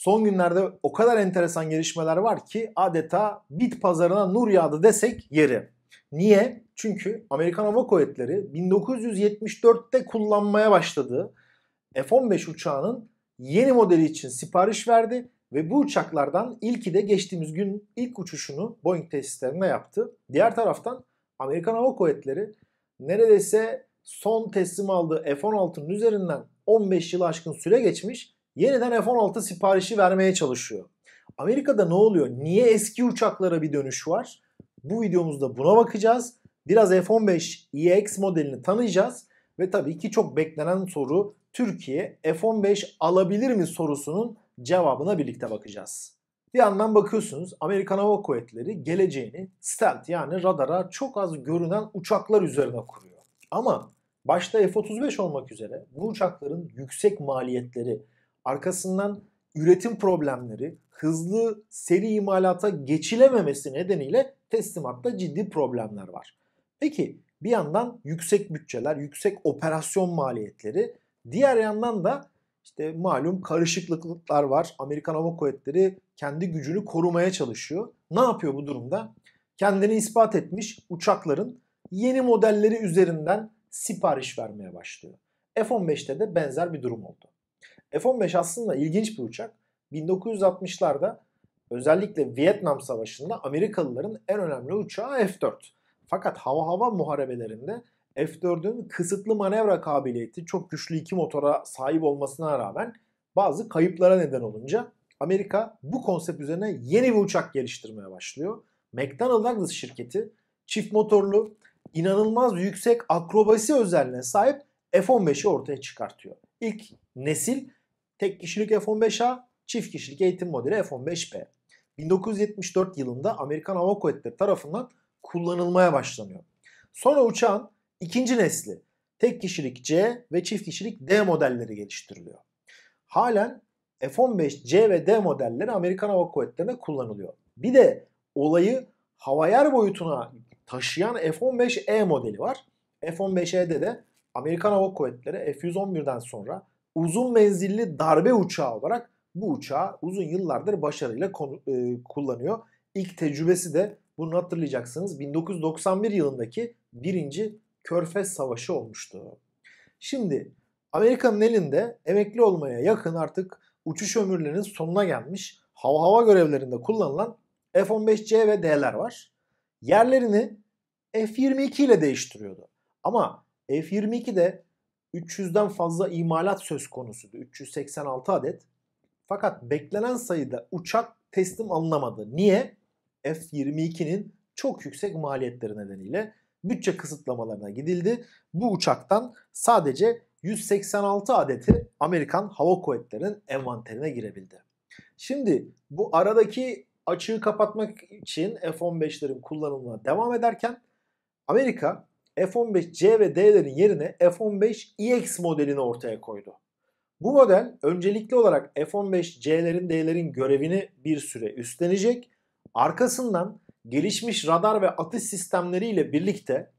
Son günlerde o kadar enteresan gelişmeler var ki adeta bit pazarına nur yağdı desek yeri. Niye? Çünkü Amerikan Hava Kuvvetleri 1974'te kullanmaya başladığı F-15 uçağının yeni modeli için sipariş verdi ve bu uçaklardan ilki de geçtiğimiz gün ilk uçuşunu Boeing tesislerine yaptı. Diğer taraftan Amerikan Hava Kuvvetleri neredeyse son teslim aldığı F-16'nın üzerinden 15 yılı aşkın süre geçmiş yeniden F-16 siparişi vermeye çalışıyor. Amerika'da ne oluyor? Niye eski uçaklara bir dönüş var? Bu videomuzda buna bakacağız. Biraz F-15 EX modelini tanıyacağız. Ve tabii ki çok beklenen soru Türkiye F-15 alabilir mi sorusunun cevabına birlikte bakacağız. Bir yandan bakıyorsunuz Amerikan Hava Kuvvetleri geleceğini stealth yani radara çok az görünen uçaklar üzerine kuruyor. Ama başta F-35 olmak üzere bu uçakların yüksek maliyetleri arkasından üretim problemleri, hızlı seri imalata geçilememesi nedeniyle teslimatta ciddi problemler var. Peki bir yandan yüksek bütçeler, yüksek operasyon maliyetleri, diğer yandan da işte malum karışıklıklar var. Amerikan Hava Kuvvetleri kendi gücünü korumaya çalışıyor. Ne yapıyor bu durumda? Kendini ispat etmiş uçakların yeni modelleri üzerinden sipariş vermeye başlıyor. F-15'te de benzer bir durum oldu. F-15 aslında ilginç bir uçak. 1960'larda özellikle Vietnam Savaşı'nda Amerikalıların en önemli uçağı F-4. Fakat hava hava muharebelerinde F-4'ün kısıtlı manevra kabiliyeti çok güçlü iki motora sahip olmasına rağmen bazı kayıplara neden olunca Amerika bu konsept üzerine yeni bir uçak geliştirmeye başlıyor. McDonnell Douglas şirketi çift motorlu, inanılmaz yüksek akrobasi özelliğine sahip F-15'i ortaya çıkartıyor. İlk nesil Tek kişilik F-15A, çift kişilik eğitim modeli F-15B. 1974 yılında Amerikan Hava Kuvvetleri tarafından kullanılmaya başlanıyor. Sonra uçağın ikinci nesli tek kişilik C ve çift kişilik D modelleri geliştiriliyor. Halen F-15C ve D modelleri Amerikan Hava Kuvvetleri'nde kullanılıyor. Bir de olayı havayar boyutuna taşıyan F-15E modeli var. F-15E'de de Amerikan Hava Kuvvetleri F-111'den sonra uzun menzilli darbe uçağı olarak bu uçağı uzun yıllardır başarıyla konu, e, kullanıyor. İlk tecrübesi de bunu hatırlayacaksınız 1991 yılındaki birinci Körfez Savaşı olmuştu. Şimdi Amerika'nın elinde emekli olmaya yakın artık uçuş ömürlerinin sonuna gelmiş hava hava görevlerinde kullanılan F-15C ve D'ler var. Yerlerini F-22 ile değiştiriyordu. Ama F-22 de 300'den fazla imalat söz konusuydu. 386 adet. Fakat beklenen sayıda uçak teslim alınamadı. Niye? F-22'nin çok yüksek maliyetleri nedeniyle bütçe kısıtlamalarına gidildi. Bu uçaktan sadece 186 adeti Amerikan Hava Kuvvetleri'nin envanterine girebildi. Şimdi bu aradaki açığı kapatmak için F-15'lerin kullanımına devam ederken Amerika F-15C ve D'lerin yerine F-15EX e modelini ortaya koydu. Bu model öncelikli olarak F-15C'lerin D'lerin görevini bir süre üstlenecek. Arkasından gelişmiş radar ve atış sistemleriyle birlikte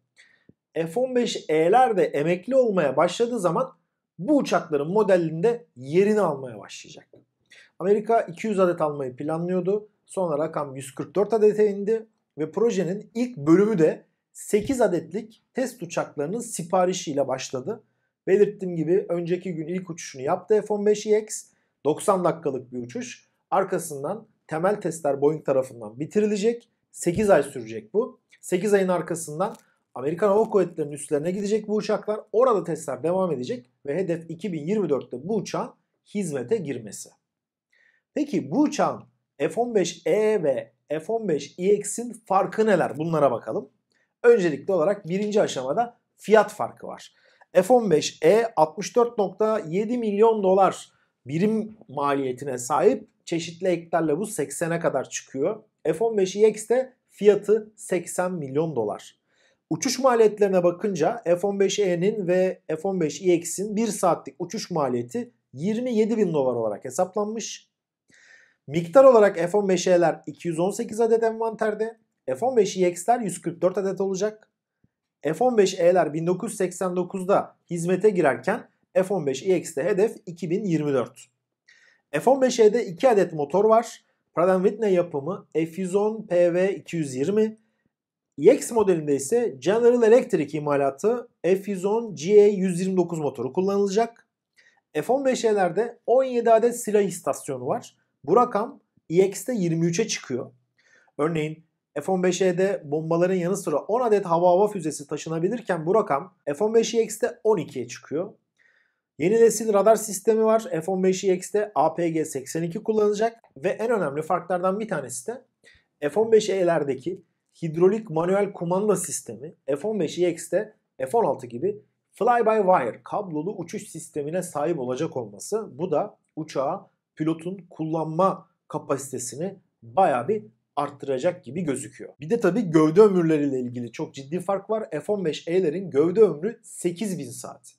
F-15E'ler de emekli olmaya başladığı zaman bu uçakların modelinde yerini almaya başlayacak. Amerika 200 adet almayı planlıyordu. Sonra rakam 144 adete indi ve projenin ilk bölümü de 8 adetlik test uçaklarının siparişiyle başladı. Belirttiğim gibi önceki gün ilk uçuşunu yaptı F-15EX. E 90 dakikalık bir uçuş. Arkasından temel testler Boeing tarafından bitirilecek. 8 ay sürecek bu. 8 ayın arkasından Amerikan Hava Kuvvetleri'nin üstlerine gidecek bu uçaklar. Orada testler devam edecek ve hedef 2024'te bu uçağın hizmete girmesi. Peki bu uçağın F-15E ve F-15EX'in e farkı neler? Bunlara bakalım. Öncelikli olarak birinci aşamada fiyat farkı var. F-15E 64.7 milyon dolar birim maliyetine sahip çeşitli eklerle bu 80'e kadar çıkıyor. F-15EX e de fiyatı 80 milyon dolar. Uçuş maliyetlerine bakınca F-15E'nin ve F-15EX'in e 1 saatlik uçuş maliyeti 27 bin dolar olarak hesaplanmış. Miktar olarak F-15E'ler 218 adet envanterde, F-15 EX'ler 144 adet olacak. F-15E'ler 1989'da hizmete girerken F-15 EX'te hedef 2024. F-15E'de 2 adet motor var. Pratt Whitney yapımı F-110 PV-220. EX modelinde ise General Electric imalatı F-110 GA-129 e motoru kullanılacak. F-15E'lerde 17 adet silah istasyonu var. Bu rakam EX'te 23'e çıkıyor. Örneğin F-15E'de bombaların yanı sıra 10 adet hava hava füzesi taşınabilirken bu rakam F-15EX'te 12'ye çıkıyor. Yeni nesil radar sistemi var. F-15EX'te APG-82 kullanılacak ve en önemli farklardan bir tanesi de F-15E'lerdeki hidrolik manuel kumanda sistemi F-15EX'te F-16 gibi fly-by-wire kablolu uçuş sistemine sahip olacak olması bu da uçağa pilotun kullanma kapasitesini baya bir arttıracak gibi gözüküyor. Bir de tabii gövde ömürleriyle ilgili çok ciddi fark var. F-15E'lerin gövde ömrü 8000 saat.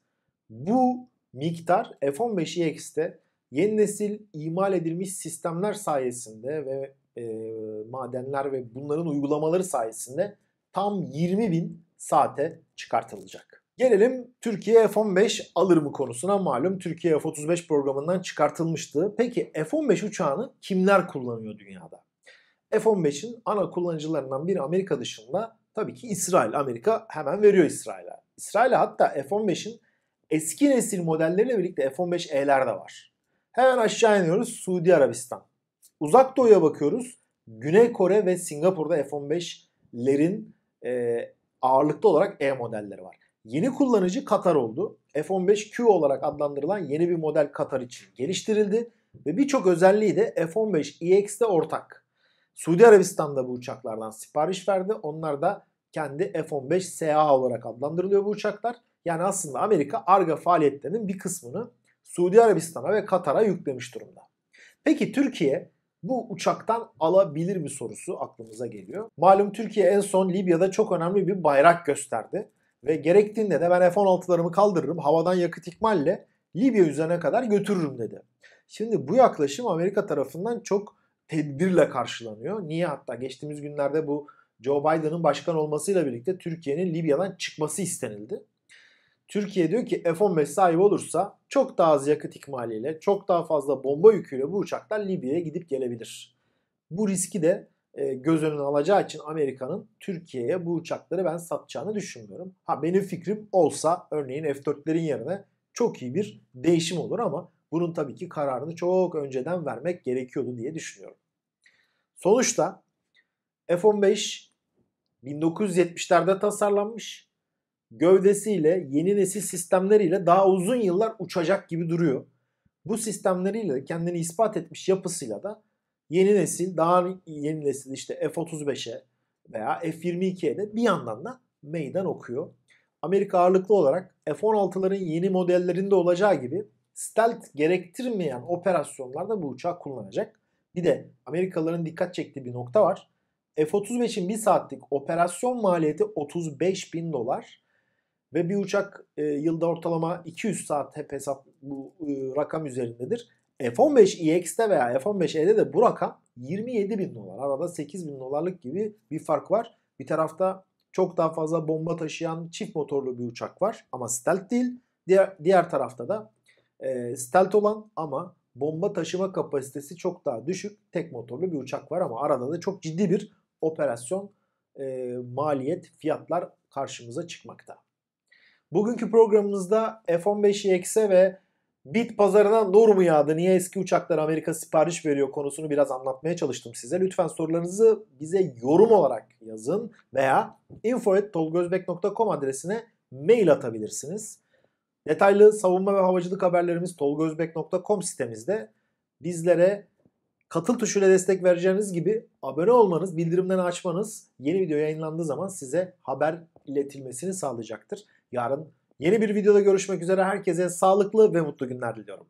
Bu miktar F-15EX'te yeni nesil imal edilmiş sistemler sayesinde ve e, madenler ve bunların uygulamaları sayesinde tam 20.000 saate çıkartılacak. Gelelim Türkiye F-15 alır mı konusuna malum Türkiye F-35 programından çıkartılmıştı. Peki F-15 uçağını kimler kullanıyor dünyada? F-15'in ana kullanıcılarından biri Amerika dışında tabii ki İsrail. Amerika hemen veriyor İsrail'e. İsrail'e hatta F-15'in eski nesil modelleriyle birlikte F-15E'ler de var. Hemen aşağı iniyoruz Suudi Arabistan. Uzak doğuya bakıyoruz. Güney Kore ve Singapur'da F-15'lerin e, ağırlıklı olarak E modelleri var. Yeni kullanıcı Katar oldu. F-15Q olarak adlandırılan yeni bir model Katar için geliştirildi ve birçok özelliği de F-15 EX'te ortak. Suudi Arabistan'da bu uçaklardan sipariş verdi. Onlar da kendi F-15 SA olarak adlandırılıyor bu uçaklar. Yani aslında Amerika ARGA faaliyetlerinin bir kısmını Suudi Arabistan'a ve Katar'a yüklemiş durumda. Peki Türkiye bu uçaktan alabilir mi sorusu aklımıza geliyor. Malum Türkiye en son Libya'da çok önemli bir bayrak gösterdi. Ve gerektiğinde de ben F-16'larımı kaldırırım havadan yakıt ikmalle Libya üzerine kadar götürürüm dedi. Şimdi bu yaklaşım Amerika tarafından çok tedbirle karşılanıyor. Niye hatta geçtiğimiz günlerde bu Joe Biden'ın başkan olmasıyla birlikte Türkiye'nin Libya'dan çıkması istenildi. Türkiye diyor ki F-15 sahibi olursa çok daha az yakıt ikmaliyle, çok daha fazla bomba yüküyle bu uçaklar Libya'ya gidip gelebilir. Bu riski de e, göz önüne alacağı için Amerika'nın Türkiye'ye bu uçakları ben satacağını düşünmüyorum. Ha benim fikrim olsa örneğin F-4'lerin yerine çok iyi bir değişim olur ama bunun tabii ki kararını çok önceden vermek gerekiyordu diye düşünüyorum. Sonuçta F-15 1970'lerde tasarlanmış. Gövdesiyle, yeni nesil sistemleriyle daha uzun yıllar uçacak gibi duruyor. Bu sistemleriyle kendini ispat etmiş yapısıyla da yeni nesil, daha yeni nesil işte F-35'e veya F-22'ye de bir yandan da meydan okuyor. Amerika ağırlıklı olarak F-16'ların yeni modellerinde olacağı gibi stealth gerektirmeyen operasyonlarda bu uçağı kullanacak. Bir de Amerikalıların dikkat çektiği bir nokta var. F-35'in bir saatlik operasyon maliyeti 35 bin dolar. Ve bir uçak e, yılda ortalama 200 saat hep hesap bu e, rakam üzerindedir. F-15EX'te e veya F-15E'de de bu rakam 27 bin dolar. Arada 8 bin dolarlık gibi bir fark var. Bir tarafta çok daha fazla bomba taşıyan çift motorlu bir uçak var ama stealth değil. Diğer, diğer tarafta da e, stealth olan ama bomba taşıma kapasitesi çok daha düşük tek motorlu bir uçak var ama arada da çok ciddi bir operasyon e, maliyet fiyatlar karşımıza çıkmakta. Bugünkü programımızda F-15'i e ve bit pazarına doğru mu yağdı? Niye eski uçaklar Amerika sipariş veriyor konusunu biraz anlatmaya çalıştım size. Lütfen sorularınızı bize yorum olarak yazın veya info.tolgozbek.com adresine mail atabilirsiniz. Detaylı savunma ve havacılık haberlerimiz tolgozbek.com sitemizde. Bizlere katıl tuşuyla destek vereceğiniz gibi abone olmanız, bildirimleri açmanız yeni video yayınlandığı zaman size haber iletilmesini sağlayacaktır. Yarın yeni bir videoda görüşmek üzere herkese sağlıklı ve mutlu günler diliyorum.